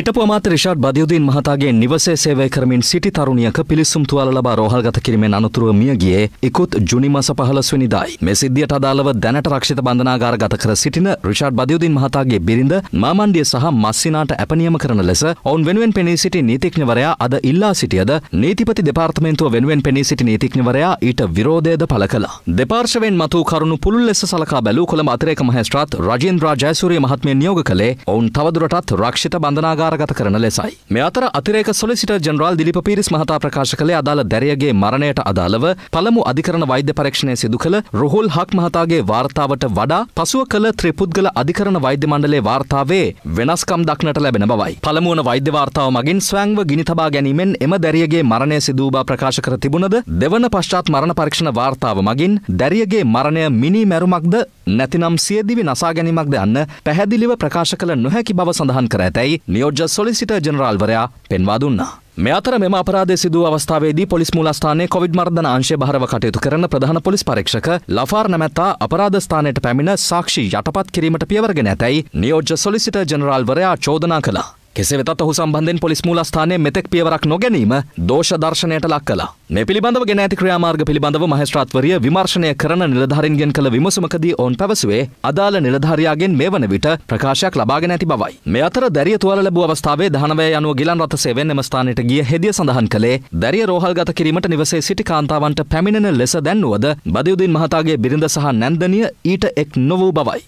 හිටපු අමාත්‍ය රිෂාඩ් බදියුදීන් මහතාගේ නිවසේ සේවය කරමින් සිටි තරුණියක පිලිසුම් තුවාල ලබා රෝහල්ගත කිරීමෙන් අනතුරුව මිය ගියේ 1 ජුනි මාස 15 වෙනිදායි. මේ සිද්ධියට අදාළව දැනට රක්ෂිත බන්ධනාගාර ගත කර සිටින රිෂාඩ් බදියුදීන් මහතාගේ බිරිඳ මාමණ්ඩිය සහ මස්සිනාට ඇපනියම කරන ලෙස ඔවුන් වෙනුවෙන් පෙනී සිටි නීතිඥවරයා අද ඉල්ලා සිටියද නීතිපති දෙපාර්තමේන්තුව වෙනුවෙන් පෙනී සිටි නීතිඥවරයා ඊට විරෝධයද පළ කළා. දෙපාර්ශවයෙන් මතු කරුණු පුළුල් ලෙස සලකා බැලූ කොළඹ අතිරේක මහේස්ත්‍රාත් රජේන්ද්‍ර ජයසූරිය මහත්මිය නියෝග කළේ ඔවුන් තවදුරටත් රක්ෂිත බන්ධනාගාර විචාරගත කරන ලෙසයි. මෙ අතර අතිරේක සොලිසිට ජනරාල් දිලිප පිරිස් මහතා ප්‍රකාශ කළේ අදාළ දැරියගේ මරණයට අදාළව පළමු අධිකරණ වෛද්‍ය පරීක්ෂණය සිදු කළ රුහුල් හක් මහතාගේ වාර්තාවට වඩා පසුව කළ ත්‍රිපුද්ගල අධිකරණ වෛද්‍ය මණ්ඩලේ වාර්තාවේ වෙනස්කම් දක්නට ලැබෙන බවයි. පළමුුවන වෛද්‍ය වාර්තාව මගින් ස්වංව ගිනිතබා ගැනීමෙන් එම දැරියගේ මරණය සිදූබා ප්‍රකාශ කර තිබුණද දෙවන පශ්චාත් මරණ පරීක්ෂණ වාර්තාව මගින් දැරියගේ මරණය මිනි මැරුමක්ද නැතිනම් සියදිවි නසා ගැනීමක් ද යන්න පැහැදිලිව ප්‍රකාශ කළ නොහැකි බව සඳහන් කර ඇතැයි නියෝජ්‍ය සොලිසිටර් ජනරාල්වරයා පෙන්වා දුන්නා. මේ අතර මෙම අපරාධ සිදුව අවස්ථාවේදී පොලිස් මූලස්ථානයේ කොවිඩ් මර්ධන අංශය බහරව කටයුතු කරන ප්‍රධාන පොලිස් පරීක්ෂක ලෆාර් නැමැත්තා අපරාධ ස්ථානයට පැමිණ සාක්ෂි යටපත් කිරීමට පියවරගෙන ඇතැයි නියෝජ්‍ය සොලිසිටර් ජනරාල්වරයා චෝදනා කළා. කෙසේ වෙතත් ඔහු සම්බන්ධෙන් පොලිස් මූලස්ථානයේ මෙතෙක් පියවරක් නොගැනීම දෝෂ දර්ශනයට ලක් කළා. මේ පිළිබඳව ගෙන ඇති ක්‍රියාමාර්ග පිළිබඳව මහේස්ත්‍රාත්වරිය විමර්ශනය කරන නිලධාරීන්ගෙන් කළ විමසුමකදී ඔවුන් පැවසුවේ අදාළ නිලධාරියාගෙන් මේ වන විට ප්‍රකාශයක් ලබාගෙන ඇති බවයි. මේ අතර දැරිය තුවාල ලැබූ අවස්ථාවේ දහනවය යනුව ගිලන් රථ සේවෙන් එම ස්ථානයට ගිය හෙදිය සඳහන් කළේ දැරිය රෝහල්ගත කිරීමට නිවසේ සිටි කාන්තාවන්ට පැමිණෙන ලෙස දැන්වුවද බදියුදින් මහතාගේ බිරිඳ සහ නැන්දනිය ඊට එක් නොවූ බවයි.